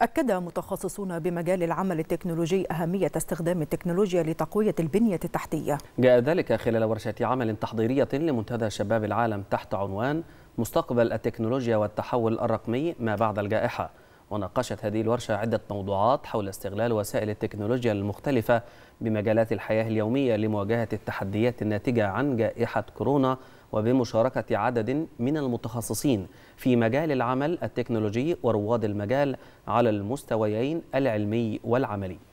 أكد متخصصون بمجال العمل التكنولوجي أهمية استخدام التكنولوجيا لتقوية البنية التحتية جاء ذلك خلال ورشة عمل تحضيرية لمنتدى شباب العالم تحت عنوان مستقبل التكنولوجيا والتحول الرقمي ما بعد الجائحة وناقشت هذه الورشة عدة موضوعات حول استغلال وسائل التكنولوجيا المختلفة بمجالات الحياة اليومية لمواجهة التحديات الناتجة عن جائحة كورونا وبمشاركة عدد من المتخصصين في مجال العمل التكنولوجي ورواد المجال على المستويين العلمي والعملي